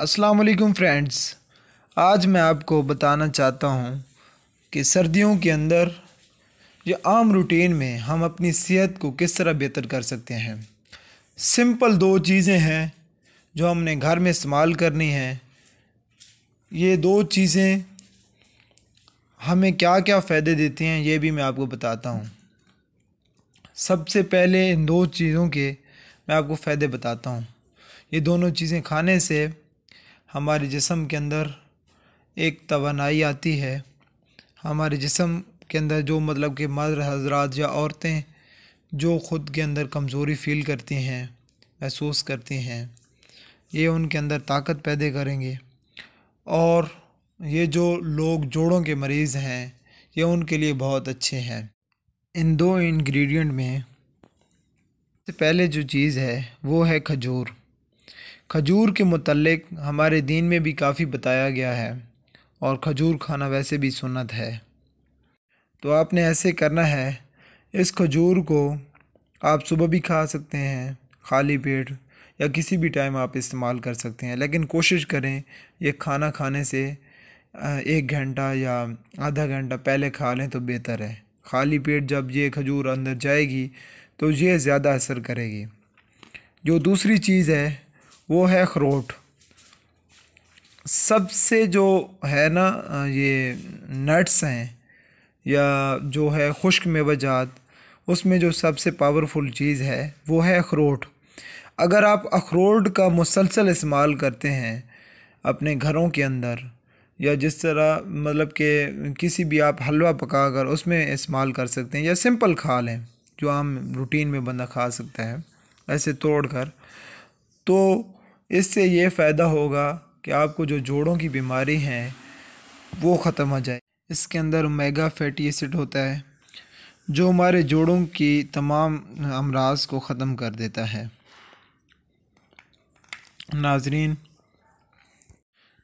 अस्सलाम वालेकुम फ्रेंड्स आज मैं आपको बताना चाहता हूँ कि सर्दियों के अंदर या आम रूटीन में हम अपनी सेहत को किस तरह बेहतर कर सकते हैं सिंपल दो चीज़ें हैं जो हमने घर में इस्तेमाल करनी हैं ये दो चीज़ें हमें क्या क्या फ़ायदे देती हैं ये भी मैं आपको बताता हूँ सबसे पहले इन दो चीज़ों के मैं आपको फ़ायदे बताता हूँ ये दोनों चीज़ें खाने से हमारे जिसम के अंदर एक तोानाई आती है हमारे जिसम के अंदर जो मतलब कि मर हजरात या औरतें जो ख़ुद के अंदर कमज़ोरी फील करती हैं महसूस करती हैं ये उनके अंदर ताकत पैदा करेंगे और ये जो लोग जोड़ों के मरीज़ हैं ये उनके लिए बहुत अच्छे हैं इन दो इंग्रेडिएंट में पहले जो चीज़ है वो है खजूर खजूर के मतलब हमारे दीन में भी काफ़ी बताया गया है और खजूर खाना वैसे भी सुन्नत है तो आपने ऐसे करना है इस खजूर को आप सुबह भी खा सकते हैं खाली पेट या किसी भी टाइम आप इस्तेमाल कर सकते हैं लेकिन कोशिश करें ये खाना खाने से एक घंटा या आधा घंटा पहले खा लें तो बेहतर है खाली पेट जब ये खजूर अंदर जाएगी तो ये ज़्यादा असर करेगी जो दूसरी चीज़ है वो है अखरोट सबसे जो है ना ये नट्स हैं या जो है खुश्क मेवाजात उसमें जो सबसे पावरफुल चीज़ है वो है अखरोट अगर आप अखरोट का मुसलसल इस्तेमाल करते हैं अपने घरों के अंदर या जिस तरह मतलब कि किसी भी आप हलवा पका कर उसमें इस्तेमाल कर सकते हैं या सिंपल खा लें जो आम रूटीन में बंदा खा सकता है ऐसे तोड़ कर तो इससे ये फ़ायदा होगा कि आपको जो जोड़ों की बीमारी हैं वो ख़त्म हो जाए इसके अंदर मेगा फैटी एसिड होता है जो हमारे जोड़ों की तमाम अमराज को ख़त्म कर देता है नाजरीन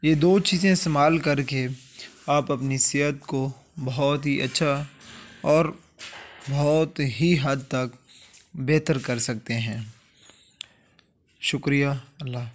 ये दो चीज़ें इस्तेमाल करके आप अपनी सेहत को बहुत ही अच्छा और बहुत ही हद तक बेहतर कर सकते हैं shukriya allah